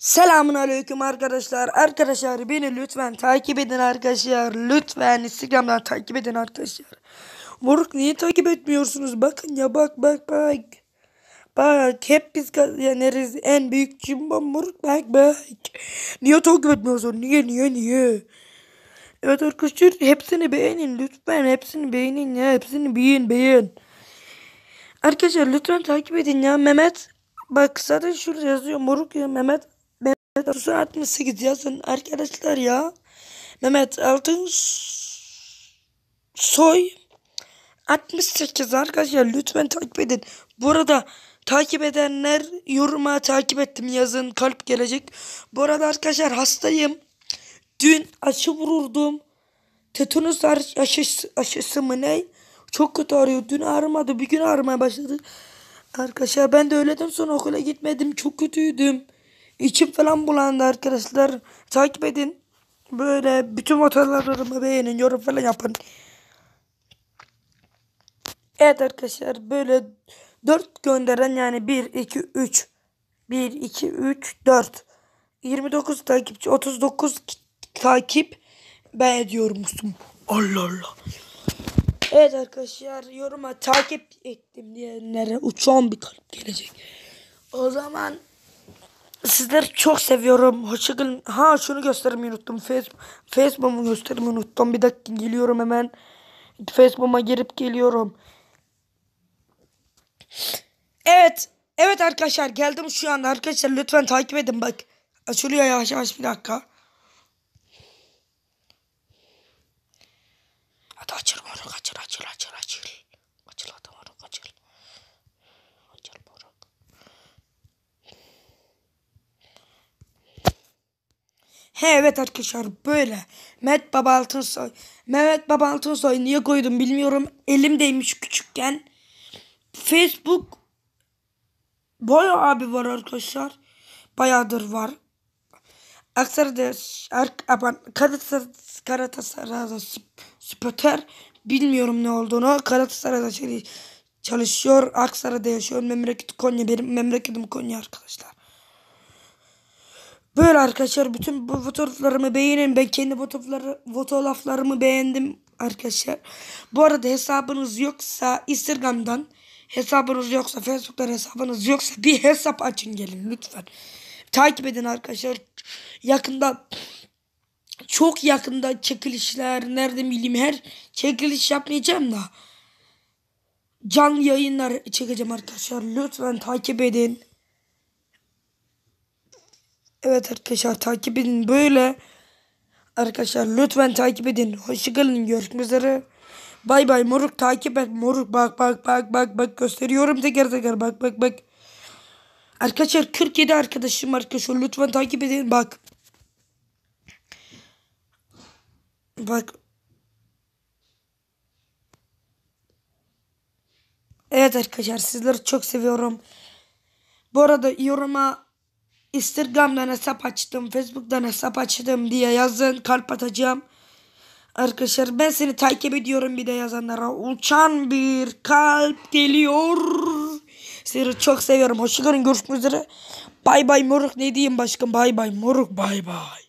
Selamun aleyküm arkadaşlar. Arkadaşlar beni lütfen takip edin arkadaşlar. Lütfen Instagram'dan takip edin arkadaşlar. Moruk niye takip etmiyorsunuz? Bakın ya bak bak bak. Bak hep biz yeneriz. En büyük cimbom moruk bak bak. Niye takip etmiyorsun? Niye niye niye? Evet arkadaşlar hepsini beğenin lütfen. Hepsini beğenin ya. Hepsini beğen beğen. Arkadaşlar lütfen takip edin ya. Mehmet Bak zaten şurada yazıyor moruk ya Mehmet Soru 68 yazın arkadaşlar ya. Mehmet Altın Soy 68 arkadaşlar lütfen takip edin. Burada takip edenler yoruma takip ettim yazın kalp gelecek. Bu arada arkadaşlar hastayım. Dün aşı vururdum. Tetanus aşısı, aşısı mı ne? Çok kötü ağrıyor. Dün ağrımadı. Bir gün ağrımaya başladı. Arkadaşlar ben de öğleden sonra okula gitmedim. Çok kötüydüm. İçim falan bulandı arkadaşlar. Takip edin. Böyle bütün motorlarımı beğenin. Yorum falan yapın. Evet arkadaşlar böyle 4 gönderen yani 1, 2, 3. 1, 2, 3, 4. 29 takipçi 39 takip ben ediyormuşum. Allah Allah. Evet arkadaşlar yoruma takip ettim diyenlere uçan bir kalp gelecek. O zaman Sizleri çok seviyorum. Hoşçakalın. Ha şunu göstermeyi unuttum. Facebook göstermeyi unuttum. Bir dakika geliyorum hemen. Facebook'a girip geliyorum. Evet. Evet arkadaşlar geldim şu an. Arkadaşlar lütfen takip edin bak. Açılıyor yavaş yavaş bir dakika. Hadi açıl moruk açıl açıl açıl açıl. Açıl hadi onu açıl. He evet arkadaşlar böyle. Mehmet Baba Altınsoy. Mehmet Baba Altınsoy niye koydum bilmiyorum. Elimdeymiş küçükken. Facebook Boya abi var arkadaşlar. Bayağıdır var. Aksaray'da Galatasaray'da Spöter bilmiyorum ne olduğunu. Galatasaray'da şey, çalışıyor. Aksaray'da yaşıyor. Memleket Konya. Benim memleketim Konya arkadaşlar. Böyle arkadaşlar bütün bu fotoğraflarımı beğenin. Ben kendi fotoğrafları, fotoğraflarımı beğendim arkadaşlar. Bu arada hesabınız yoksa Instagram'dan hesabınız yoksa Facebook'tan hesabınız yoksa bir hesap açın gelin lütfen. Takip edin arkadaşlar. Yakında çok yakında çekilişler nerede bileyim her çekiliş yapmayacağım da canlı yayınlar çekeceğim arkadaşlar. Lütfen takip edin. Evet arkadaşlar takip edin böyle. Arkadaşlar lütfen takip edin. Hoşçakalın görüşmek üzere. Bay bay moruk takip et moruk bak bak bak bak bak gösteriyorum teker teker bak bak bak. Arkadaşlar 47 arkadaşım arkadaşlar lütfen takip edin bak. Bak. Evet arkadaşlar sizleri çok seviyorum. Bu arada yoruma Instagram'dan hesap açtım, Facebook'tan hesap açtım diye yazın. Kalp atacağım. Arkadaşlar ben seni takip ediyorum bir de yazanlara. Uçan bir kalp geliyor. Sizi çok seviyorum. Hoşçakalın. Görüşmek üzere. Bay bay moruk. Ne diyeyim başka? Bay bay moruk. Bay bay.